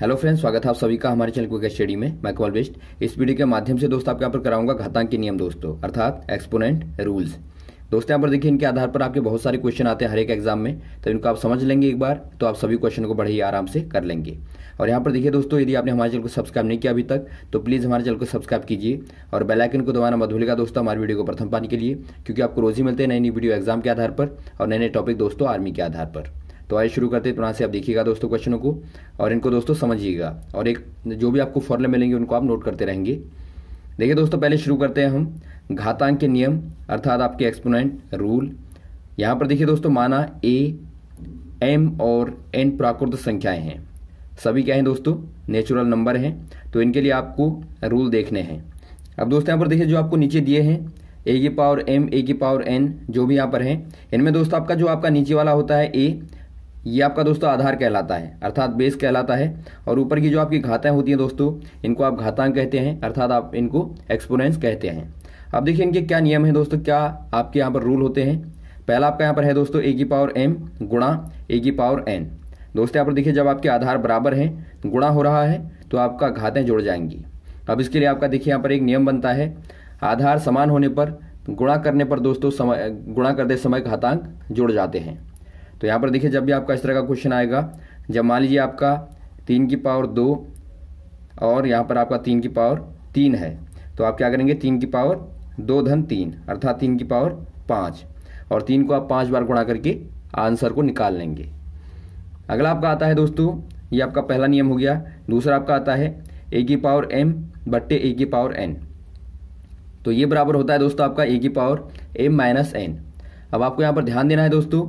hello friends स्वागत है आप सभी का हमारे चैनल क्विक स्टडी में मैं कमल बेस्ट इस वीडियो के माध्यम से दोस्तों आपके यहाँ पर कराऊंगा घातांक के नियम दोस्तों अर्थात एक्सपोनेंट रूल्स दोस्तों यहाँ पर देखिए इनके आधार पर आपके बहुत सारे क्वेश्चन आते हैं हर एक एग्जाम में तो इनको आप समझ लेंगे एक बार तो आप सभी क्वेश्चन को बड़े ही आराम से कर लेंगे और यहाँ पर देखिए दोस्तों यदि आपने हमारे चैनल को सब्सक्राइब नहीं किया अभी तक तो प्लीज़ हमारे चैनल को सब्सक्राइब कीजिए और बेलाइकन को दबाना मत भूलिएगा दोस्तों हमारे वीडियो को प्रथम पाने के लिए क्योंकि आपको रोज़ ही मिलते हैं नई नई वीडियो एग्जाम के आधार पर और नए नए टॉपिक दोस्तों आर्मी के आधार पर तो आइए शुरू करते हैं तो यहाँ से आप देखिएगा दोस्तों क्वेश्चनों को और इनको दोस्तों समझिएगा और एक जो भी आपको फॉर्मूले मिलेंगे उनको आप नोट करते रहेंगे देखिए दोस्तों पहले शुरू करते हैं हम घातांक के नियम अर्थात आपके एक्सपोनेंट रूल यहाँ पर देखिए दोस्तों माना ए एम और एन प्राकृत संख्याएं हैं सभी क्या हैं दोस्तों नेचुरल नंबर हैं तो इनके लिए आपको रूल देखने हैं अब दोस्तों यहाँ पर देखिए जो आपको नीचे दिए हैं ए की पावर एम ए की पावर एन जो भी यहाँ पर हैं इनमें दोस्तों आपका जो आपका नीचे वाला होता है ए ये आपका दोस्तों आधार कहलाता है अर्थात बेस कहलाता है और ऊपर की जो आपकी घाताएं होती हैं दोस्तों इनको आप घातांक कहते हैं अर्थात आप इनको एक्सपोनेंस कहते हैं अब देखिए इनके क्या नियम है दोस्तों क्या आपके यहाँ पर रूल होते हैं पहला आपका यहाँ पर है दोस्तों ए की पावर एम गुणा ए की पावर एन दोस्तों यहाँ पर देखिए जब आपके आधार बराबर हैं गुणा हो रहा है तो आपका घातें जुड़ जाएंगी अब इसके लिए आपका देखिए यहाँ पर एक नियम बनता है आधार समान होने पर गुणा करने पर दोस्तों समय गुणा करते समय घातांक जुड़ जाते हैं तो यहाँ पर देखिए जब भी आपका इस तरह का क्वेश्चन आएगा जब मान लीजिए आपका तीन की पावर दो और यहाँ पर आपका तीन की पावर तीन है तो आप क्या करेंगे तीन की पावर दो धन तीन अर्थात तीन की पावर पाँच और तीन को आप पाँच बार गुणा करके आंसर को निकाल लेंगे अगला आपका आता है दोस्तों ये आपका पहला नियम हो गया दूसरा आपका आता है ए की पावर एम बट्टे ए की पावर एन तो ये बराबर होता है दोस्तों आपका ए की पावर एम माइनस एन अब आपको यहाँ पर ध्यान देना है दोस्तों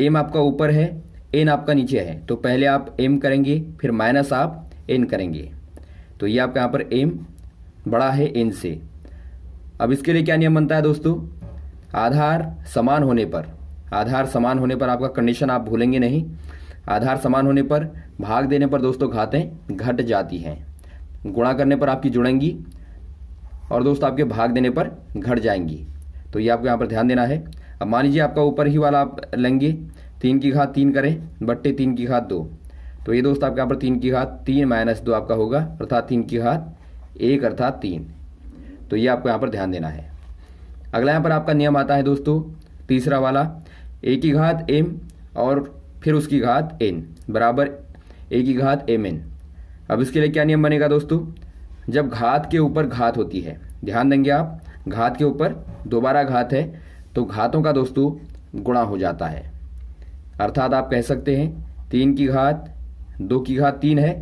एम आपका ऊपर है एन आपका नीचे है तो पहले आप एम करेंगे फिर माइनस आप एन करेंगे तो ये आपका यहाँ पर एम बड़ा है एन से अब इसके लिए क्या नियम बनता है दोस्तों आधार समान होने पर आधार समान होने पर आपका कंडीशन आप भूलेंगे नहीं आधार समान होने पर भाग देने पर दोस्तों घातें घट जाती हैं गुणा करने पर आपकी जुड़ेंगी और दोस्तों आपके भाग देने पर घट जाएंगी तो ये आपको यहाँ पर ध्यान देना है अब मान लीजिए आपका ऊपर ही वाला आप लेंगे तीन की घात तीन करें बट्टे तीन की घात दो तो ये दोस्त आपके यहाँ पर तीन की घात तीन माइनस दो आपका होगा अर्थात तीन की घात एक अर्थात तीन तो ये आपको यहाँ पर ध्यान देना है अगला यहाँ पर आपका नियम आता है दोस्तों तीसरा वाला ए की घात एम और फिर उसकी घात एन बराबर ए की घात एम एन अब इसके लिए क्या नियम बनेगा दोस्तों जब घात के ऊपर घात होती है ध्यान देंगे आप घात के ऊपर दोबारा घात है तो घातों का दोस्तों गुणा हो जाता है अर्थात आप कह सकते हैं तीन की घात दो की घात तीन है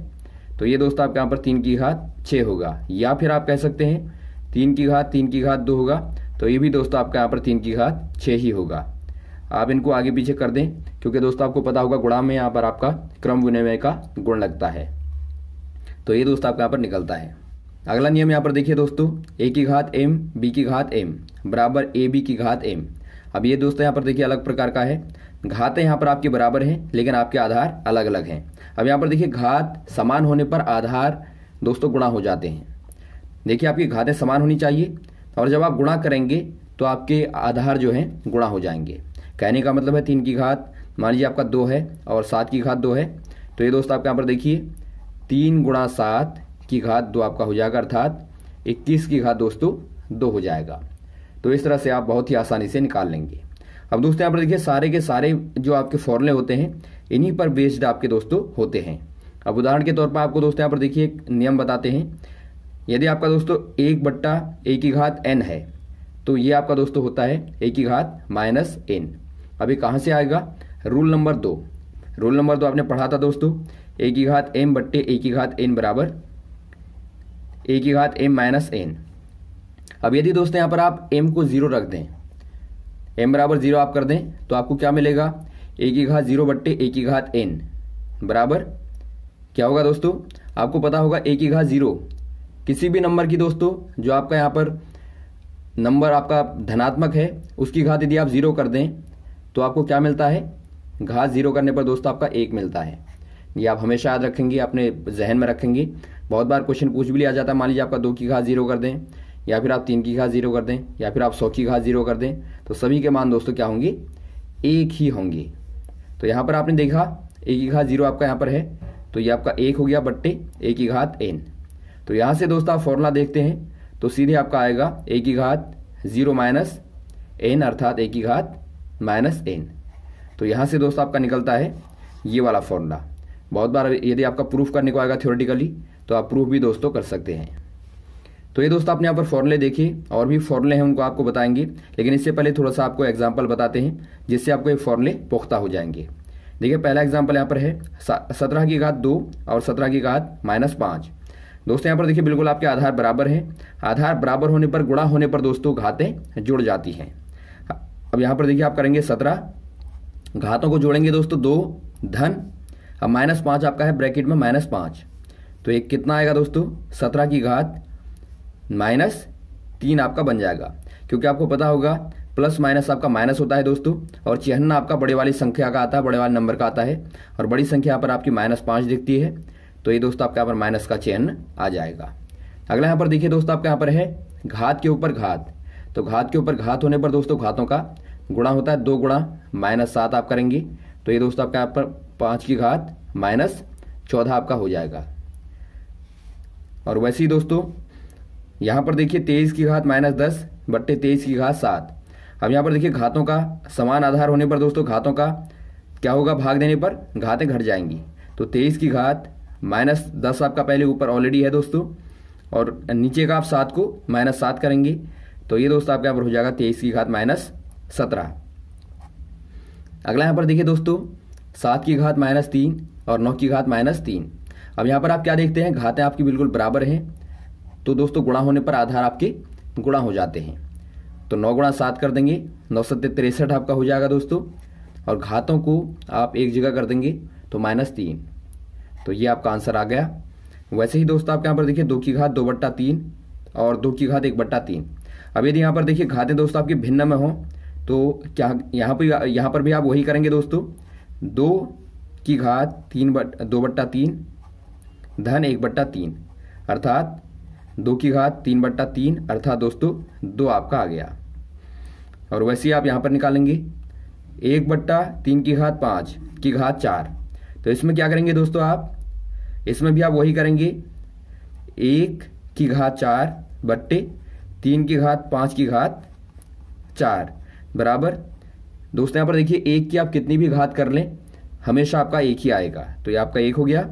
तो ये दोस्तों आपके यहाँ पर तीन की घात छः होगा या फिर आप कह सकते हैं तीन की घात तीन की घात दो होगा तो ये भी दोस्तों आपके यहाँ पर तीन की घात छः ही होगा आप इनको आगे पीछे कर दें क्योंकि दोस्तों आपको पता होगा गुणा में यहाँ पर आपका क्रम विनिमय का गुण लगता है तो ये दोस्तों आपके यहाँ पर निकलता है अगला नियम यहाँ पर देखिए दोस्तों ए की घात एम बी की घात एम बराबर ए बी की घात एम अब ये दोस्तों यहाँ पर देखिए अलग प्रकार का है घातें यहाँ पर आपके बराबर हैं लेकिन आपके आधार अलग अलग हैं अब यहाँ पर देखिए घात समान होने पर आधार दोस्तों गुणा हो जाते हैं देखिए आपकी घातें समान होनी चाहिए और जब आप गुणा करेंगे तो आपके आधार जो हैं गुणा हो जाएंगे कहने का मतलब है तीन की घात मान लीजिए आपका दो है और सात की घात दो है तो ये दोस्तों आपके यहाँ पर देखिए तीन गुणा सात की घात दो आपका हो जाएगा अर्थात इक्कीस की घात दोस्तों दो हो जाएगा तो इस तरह से आप बहुत ही आसानी से निकाल लेंगे अब दोस्तों यहाँ पर देखिए सारे के सारे जो आपके फॉर्मूले होते हैं इन्हीं पर बेस्ड आपके दोस्तों होते हैं अब उदाहरण के तौर पर आपको दोस्तों यहाँ पर देखिए एक नियम बताते हैं यदि आपका दोस्तों एक बट्टा एक की घात एन है तो ये आपका दोस्तों होता है एक की घात माइनस एन अभी कहाँ से आएगा रूल नंबर दो रूल नंबर दो आपने पढ़ा था दोस्तों एक की घात एम बट्टे एक की घात एन बराबर ए की घात एम माइनस एन अब यदि दोस्तों यहाँ पर आप एम को ज़ीरो रख दें एम बराबर ज़ीरो आप कर दें तो आपको क्या मिलेगा ए की घात ज़ीरो बट्टे ए की घात एन बराबर क्या होगा दोस्तों आपको पता होगा ए की घात ज़ीरो किसी भी नंबर की दोस्तों जो आपका यहाँ पर नंबर आपका धनात्मक है उसकी घात यदि आप ज़ीरो कर दें तो आपको क्या मिलता है घात ज़ीरो करने पर दोस्तों आपका एक मिलता है ये आप हमेशा याद रखेंगे अपने जहन में रखेंगे बहुत बार क्वेश्चन पूछ भी लिया जाता है मान लीजिए आपका दो की घात जीरो कर दें या फिर आप तीन की घात जीरो कर दें या फिर आप सौ की घात जीरो कर दें तो सभी के मान दोस्तों क्या होंगे एक ही होंगे तो यहाँ पर आपने देखा एक की घात जीरो आपका यहाँ पर है तो ये आपका एक हो गया बट्टे एक की घात एन तो यहाँ से दोस्तों आप फॉर्मूला देखते हैं तो सीधे आपका आएगा एक की घात जीरो माइनस एन अर्थात एक की घात माइनस एन तो यहाँ से दोस्तों आपका निकलता है ये वाला फॉर्मूला बहुत बार यदि आपका प्रूफ करने को आएगा थ्योरेटिकली तो आप प्रूफ भी दोस्तों कर सकते हैं तो ये दोस्तों आपने यहाँ पर फॉर्मूले देखे और भी फॉर्मूले हैं उनको आपको बताएंगे लेकिन इससे पहले थोड़ा सा आपको एग्जाम्पल बताते हैं जिससे आपको ये फॉर्मूले पुख्ता हो जाएंगे देखिए पहला एग्जाम्पल यहाँ पर है सत्रह की घात दो और सत्रह की घात माइनस पाँच दोस्तों यहाँ पर देखिए बिल्कुल आपके आधार बराबर हैं आधार बराबर होने पर गुणा होने पर दोस्तों घातें जुड़ जाती हैं अब यहाँ पर देखिए आप करेंगे सत्रह घातों को जोड़ेंगे दोस्तों दो धन अब माइनस पाँच आपका है ब्रैकेट में माइनस पाँच तो एक कितना आएगा दोस्तों सत्रह की घात माइनस तीन आपका बन जाएगा क्योंकि आपको पता होगा प्लस माइनस आपका माइनस होता है दोस्तों और चिहन्ना आपका बड़े वाली संख्या का आता है बड़े वाले नंबर का आता है और बड़ी संख्या पर आपकी माइनस पाँच दिखती है तो ये दोस्तों आपके यहाँ पर माइनस का चिन्ह आ जाएगा अगला यहाँ पर देखिए दोस्तों आपके यहाँ पर है घात के ऊपर घात तो घात के ऊपर घात होने पर दोस्तों घातों का गुणा होता है दो गुणा माइनस सात आप करेंगे तो ये दोस्तों आपके यहाँ पर पाँच की घात माइनस चौदह आपका हो जाएगा और वैसे ही दोस्तों यहाँ पर देखिए तेईस की घात माइनस दस बट्टे तेईस की घात सात अब यहाँ पर देखिए घातों का समान आधार होने पर दोस्तों घातों का क्या होगा भाग देने पर घातें घट जाएंगी तो तेईस की घात माइनस दस आपका पहले ऊपर ऑलरेडी है दोस्तों और नीचे का आप सात को माइनस सात करेंगे तो ये दोस्तों आपके यहाँ पर हो जाएगा तेईस की घात माइनस सत्रह अगला यहाँ पर देखिए दोस्तों सात की घात माइनस तीन और नौ की घात माइनस तीन अब यहाँ पर आप क्या देखते हैं घातें आपकी बिल्कुल बराबर हैं तो दोस्तों गुणा होने पर आधार आपके गुणा हो जाते हैं तो नौ गुणा सात कर देंगे नौ सत्य तिरसठ आपका हो जाएगा दोस्तों और घातों को आप एक जगह कर देंगे तो माइनस तीन तो ये आपका आंसर आ गया वैसे ही दोस्तों आप यहाँ पर देखिए दो की घात दो बट्टा तीन और दो की घात एक बट्टा तीन अब यदि यहाँ पर देखिए घातें दोस्तों आपकी भिन्न में हों तो क्या यहाँ पर यहाँ पर भी आप वही करेंगे दोस्तों दो की घात तीन बट दो बट्टा तीन धन एक बट्टा तीन अर्थात दो की घात तीन बट्टा तीन अर्थात दोस्तों दो आपका आ गया और वैसे ही आप यहाँ पर निकालेंगे एक बट्टा तीन की घात पाँच की घात चार तो इसमें क्या करेंगे दोस्तों आप इसमें भी आप वही करेंगे एक की घात चार बट्टे तीन की घात पाँच की घात चार बराबर दोस्तों यहाँ पर देखिए एक की आप कितनी भी घात कर लें हमेशा आपका एक ही आएगा तो ये आपका एक हो गया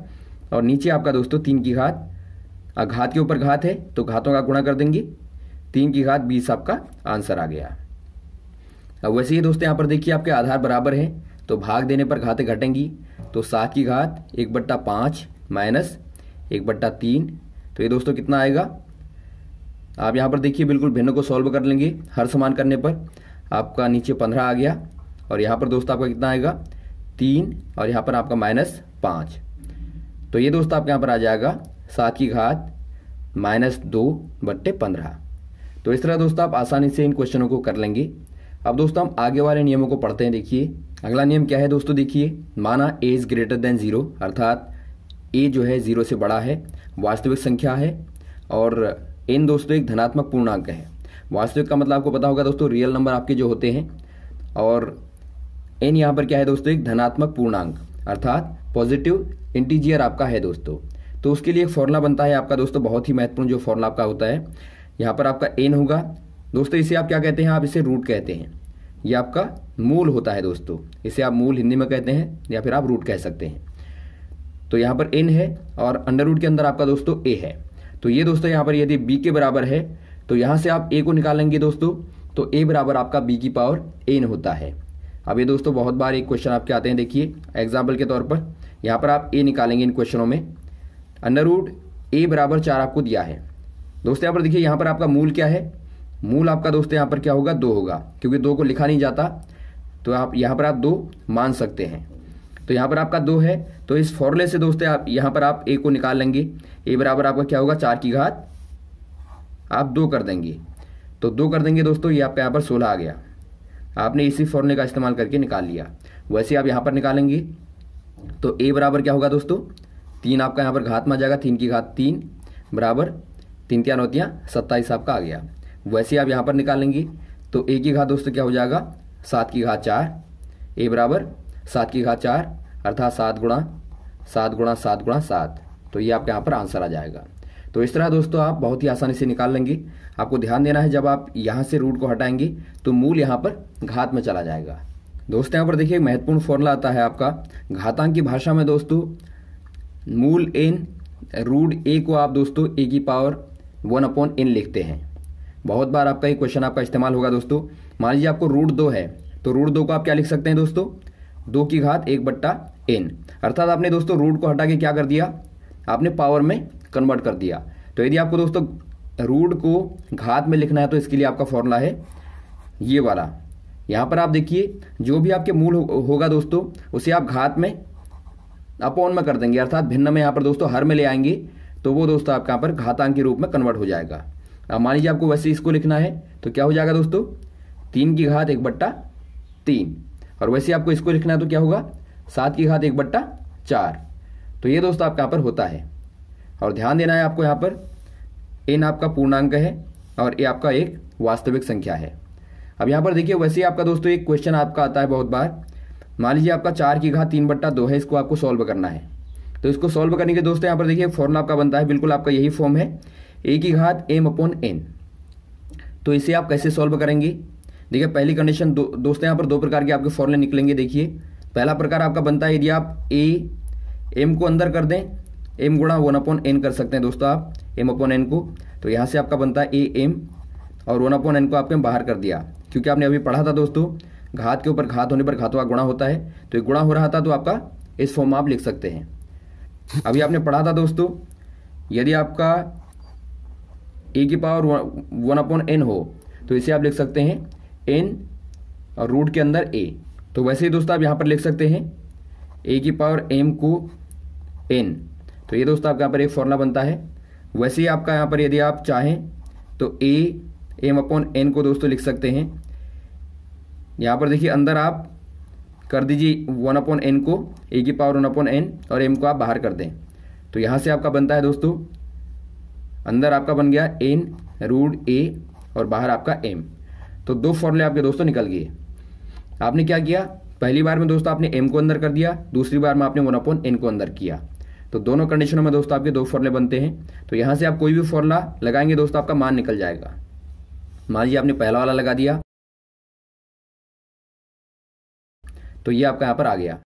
और नीचे आपका दोस्तों तीन की घात घात के ऊपर घात है तो घातों का गुणा कर देंगे तीन की घात बीस आपका आंसर आ गया अब वैसे ही दोस्तों यहाँ पर देखिए आपके आधार बराबर है तो भाग देने पर घातें घटेंगी तो सात की घात एक बट्टा पाँच माइनस एक बट्टा तीन तो ये दोस्तों कितना आएगा आप यहाँ पर देखिए बिल्कुल भिन्न को सॉल्व कर लेंगे हर समान करने पर आपका नीचे पंद्रह आ गया और यहाँ पर दोस्तों आपका कितना आएगा तीन और यहाँ पर आपका माइनस पाँच तो ये दोस्तों आपके यहाँ पर आ जाएगा सात की घात माइनस दो बट्टे पंद्रह तो इस तरह दोस्तों आप आसानी से इन क्वेश्चनों को कर लेंगे अब दोस्तों हम आगे वाले नियमों को पढ़ते हैं देखिए अगला नियम क्या है दोस्तों देखिए माना A is greater than zero अर्थात ए जो है ज़ीरो से बड़ा है वास्तविक संख्या है और एन दोस्तों एक धनात्मक पूर्णांक है वास्तविक का मतलब आपको पता होगा दोस्तों रियल नंबर आपके जो होते हैं और एन यहाँ पर क्या है दोस्तों एक धनात्मक पूर्णांक अर्थात पॉजिटिव इंटीजियर आपका है दोस्तों तो उसके लिए एक फॉर्मूला बनता है आपका दोस्तों बहुत ही महत्वपूर्ण जो फॉर्मूला आपका होता है यहाँ पर आपका एन होगा दोस्तों इसे आप क्या कहते हैं आप इसे रूट कहते हैं ये आपका मूल होता है दोस्तों इसे आप मूल हिंदी में कहते हैं या फिर आप रूट कह सकते हैं तो यहाँ पर एन है और अंडर रूट के अंदर आपका दोस्तों ए है तो ये दोस्तों यहाँ पर यदि बी के बराबर है तो यहाँ से आप ए को निकालेंगे दोस्तों तो ए बराबर आपका बी की पावर एन होता है अब ये दोस्तों बहुत बार एक क्वेश्चन आपके आते हैं देखिए एग्जाम्पल के तौर पर यहाँ पर आप ए निकालेंगे इन क्वेश्चनों में अंडर रूट ए बराबर चार आपको दिया है दोस्तों यहाँ पर देखिए यहाँ पर आपका मूल क्या है मूल आपका दोस्तों यहाँ पर क्या होगा दो होगा क्योंकि दो को लिखा नहीं जाता तो आप यहाँ पर आप दो मान सकते हैं तो यहाँ पर आपका दो है तो इस फॉर्मूले से दोस्तों आप यहाँ पर आप ए को निकाल लेंगे ए बराबर आपका क्या होगा चार की घात आप दो कर देंगे तो दो कर देंगे दोस्तों ये आपका यहाँ पर सोलह आ गया आपने इसी फॉर्मूले का इस्तेमाल करके निकाल लिया वैसे आप यहाँ पर निकालेंगे तो ए बराबर क्या होगा दोस्तों तीन आपका यहाँ पर घात में आ जाएगा तीन की घात तीन बराबर तीन तिया नौतियाँ सत्ताईस आपका आ गया वैसे आप यहाँ पर निकालेंगे तो ए की घात दोस्तों क्या हो जाएगा सात की घात चार ए बराबर सात की घात चार अर्थात सात गुणा सात गुणा सात गुणा सात तो ये आपके यहाँ पर आंसर आ जाएगा तो इस तरह दोस्तों आप बहुत ही आसानी से निकाल लेंगे आपको ध्यान देना है जब आप यहाँ से रूट को हटाएंगे तो मूल यहाँ पर घात में चला जाएगा दोस्तों यहाँ पर देखिए महत्वपूर्ण फॉर्मूला आता है आपका घातांक की भाषा में दोस्तों मूल एन रूड ए को आप दोस्तों ए की पावर वन अपॉन एन लिखते हैं बहुत बार आपका ये क्वेश्चन आपका इस्तेमाल होगा दोस्तों मान लीजिए आपको रूट दो है तो रूट दो को आप क्या लिख सकते हैं दोस्तों दो की घात एक बट्टा एन अर्थात आपने दोस्तों रूट को हटा के क्या कर दिया आपने पावर में कन्वर्ट कर दिया तो यदि आपको दोस्तों रूट को घात में लिखना है तो इसके लिए आपका फॉर्मूला है ये वाला यहाँ पर आप देखिए जो भी आपके मूल हो, होगा दोस्तों उसे आप घात में अपौन में कर देंगे अर्थात भिन्न में यहाँ पर दोस्तों हर में ले आएंगे तो वो दोस्तों आपके यहाँ पर घातांक के रूप में कन्वर्ट हो जाएगा अब मान लीजिए आपको वैसे इसको लिखना है तो क्या हो जाएगा दोस्तों तीन की घात एक बट्टा तीन और वैसे आपको इसको लिखना है तो क्या होगा सात की घात एक बट्टा चार तो ये दोस्तों आपके यहाँ पर होता है और ध्यान देना है आपको यहाँ पर एन आपका पूर्णांक है और ये आपका एक वास्तविक संख्या है अब यहाँ पर देखिए वैसे ही आपका दोस्तों एक क्वेश्चन आपका आता है बहुत बार मान लीजिए आपका चार की घात तीन बट्टा दो है इसको आपको सॉल्व करना है तो इसको सॉल्व करने के दोस्तों यहाँ पर देखिए फॉर्म आपका बनता है बिल्कुल आपका यही फॉर्म है ए की घात एम अपॉन एन तो इसे आप कैसे सॉल्व करेंगे देखिए पहली कंडीशन दो, दोस्तों यहाँ पर दो प्रकार के आपके फॉर्मले निकलेंगे देखिए पहला प्रकार आपका बनता है यदि आप ए एम को अंदर कर दें एम गुणा वन अपॉन एन कर सकते हैं दोस्तों आप एम अपॉन एन को तो यहाँ से आपका बनता है ए एम और वन अपॉन एन को आपने बाहर कर दिया क्योंकि आपने अभी पढ़ा था दोस्तों घात के ऊपर घात होने पर घातों का गुणा होता है तो ये गुणा हो रहा था तो आपका इस फॉर्म आप लिख सकते हैं अभी आपने पढ़ा था दोस्तों यदि आपका ए की पावर वन अपॉन एन हो तो इसे आप लिख सकते हैं एन और रूट के अंदर ए तो वैसे ही दोस्तों आप यहाँ पर लिख सकते हैं ए की पावर एम को एन तो ये दोस्तों आपके यहाँ पर एक फॉर्मूला बनता है वैसे ही आपका यहाँ पर यदि आप चाहें तो ए एम अपॉन एन को दोस्तों लिख सकते हैं यहाँ पर देखिए अंदर आप कर दीजिए वन अपॉन एन को ए की पावर वन अपॉन एन और एम को आप बाहर कर दें तो यहाँ से आपका बनता है दोस्तों अंदर आपका बन गया एन रूट ए और बाहर आपका एम तो दो फॉर्मूले आपके दोस्तों निकल गए आपने क्या किया पहली बार में दोस्तों आपने एम को अंदर कर दिया दूसरी बार में आपने वन अपॉन एन को अंदर किया तो दोनों कंडीशनों में दोस्तों आपके दो फॉर्मूले बनते हैं तो यहाँ से आप कोई भी फॉर्मूला लगाएंगे दोस्तों आपका मान निकल जाएगा मान लीजिए आपने पहला वाला लगा दिया तो ये आपका यहाँ पर आ गया